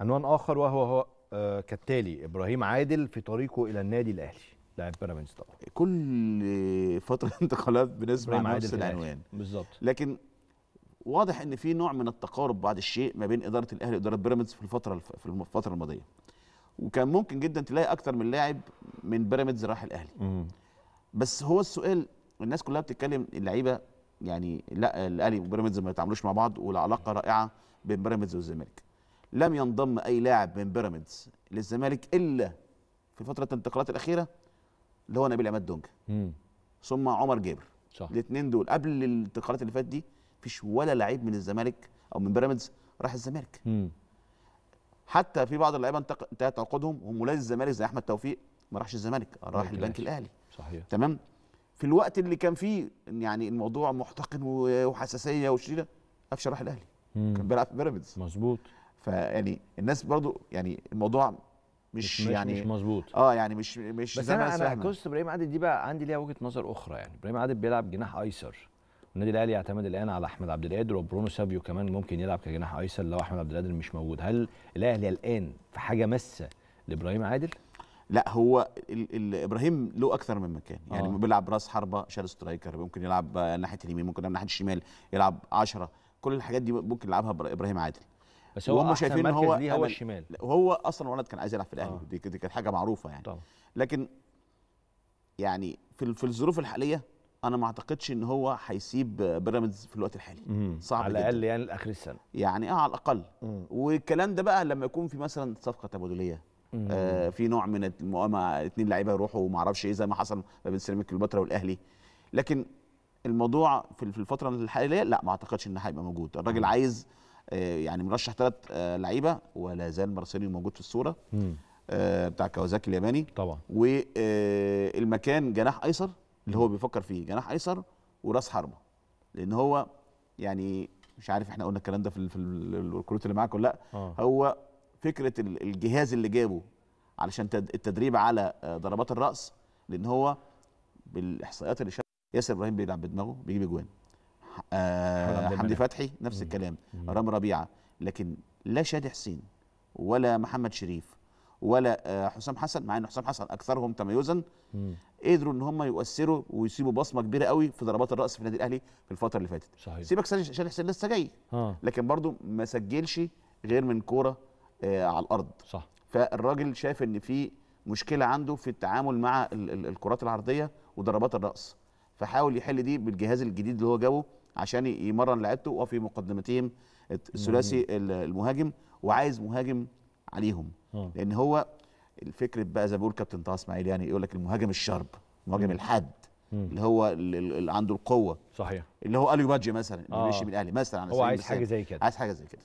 عنوان اخر وهو هو آه، كالتالي ابراهيم عادل في طريقه الى النادي الاهلي لاعب بيراميدز طبعا كل فتره انتقالات بنسمع نفس العنوان بالظبط لكن واضح ان في نوع من التقارب بعض الشيء ما بين اداره الاهلي واداره بيراميدز في الفتره في الفتره الماضيه وكان ممكن جدا تلاقي اكثر من لاعب من بيراميدز راح الاهلي بس هو السؤال الناس كلها بتتكلم اللعيبه يعني لا الاهلي وبيراميدز ما يتعاملوش مع بعض والعلاقه رائعه بين بيراميدز والزمالك لم ينضم اي لاعب من بيراميدز للزمالك الا في فتره الانتقالات الاخيره اللي هو نبيل عماد دونجا ثم عمر جابر الاثنين دول قبل الانتقالات اللي فاتت دي مفيش ولا لعيب من الزمالك او من بيراميدز راح الزمالك مم. حتى في بعض اللعيبه انتهت عقودهم ومولاي ولاد الزمالك زي احمد توفيق ما راحش الزمالك راح البنك الاهلي صحيح تمام في الوقت اللي كان فيه يعني الموضوع محتقن وحساسيه وشديده قفشه راح الاهلي كان بيلعب في بيراميدز مظبوط فيعني الناس برضو يعني الموضوع مش, مش يعني مش مظبوط اه يعني مش مش بس انا انا قصه ابراهيم عادل دي بقى عندي ليها وجهه نظر اخرى يعني ابراهيم عادل بيلعب جناح ايسر النادي الاهلي يعتمد الان على احمد عبد القادر وبرونو سابيو كمان ممكن يلعب كجناح ايسر لو احمد عبد القادر مش موجود هل الاهلي الان في حاجه ماسه لابراهيم عادل لا هو الـ الـ ابراهيم له اكثر من مكان يعني آه. بيلعب راس حربه شال سترايكر ممكن يلعب ناحيه اليمين ممكن يلعب ناحيه الشمال يلعب 10 كل الحاجات دي ممكن يلعبها ابراهيم عادل بس هو وهم شايفين ان هو هو الشمال وهو اصلا ولد كان عايز يلعب في الاهلي آه. دي, كانت حاجه معروفه يعني طبعا. لكن يعني في في الظروف الحاليه انا ما اعتقدش ان هو هيسيب بيراميدز في الوقت الحالي مم. صعب على الاقل يعني لاخر السنه يعني اه على الاقل مم. والكلام ده بقى لما يكون في مثلا صفقه تبادليه آه في نوع من المؤامره اثنين لعيبه يروحوا وما اعرفش ايه زي ما حصل ما بين سيراميكا كليوباترا والاهلي لكن الموضوع في الفتره الحاليه لا ما اعتقدش ان هيبقى موجود الراجل عايز آه، يعني مرشح ثلاث آه، لعيبه ولا زال مارسيليو موجود في الصوره مم. آه، بتاع كوازاكي الياباني طبعا والمكان جناح ايسر اللي هو بيفكر فيه جناح ايسر وراس حربه لان هو يعني مش عارف احنا قلنا الكلام ده في, الكروت اللي معاك ولا لا آه. هو فكره الجهاز اللي جابه علشان التدريب على ضربات الراس لان هو بالاحصائيات اللي شافها ياسر ابراهيم بيلعب بدماغه بيجيب اجوان آه حمدي فتحي نفس الكلام رام ربيعه لكن لا شادي حسين ولا محمد شريف ولا آه، حسام حسن مع ان حسام حسن اكثرهم تميزا قدروا ان هم يؤثروا ويسيبوا بصمه كبيره قوي في ضربات الراس في النادي الاهلي في الفتره اللي فاتت صحيح. سيبك شادي حسين لسه جاي آه. لكن برضو ما سجلش غير من كوره آه على الارض صح فالراجل شاف ان في مشكله عنده في التعامل مع الكرات العرضيه وضربات الراس فحاول يحل دي بالجهاز الجديد اللي هو جابه عشان يمرن لعبته وفي مقدمتهم الثلاثي المهاجم وعايز مهاجم عليهم م. آه. لان هو الفكره بقى زي ما بيقول كابتن طه اسماعيل يعني يقول لك المهاجم الشرب المهاجم الحاد اللي هو اللي عنده القوه صحيح اللي هو اليو باجي مثلا اللي آه. مشي من الاهلي مثلا هو عايز حاجه زي كده عايز حاجه زي كده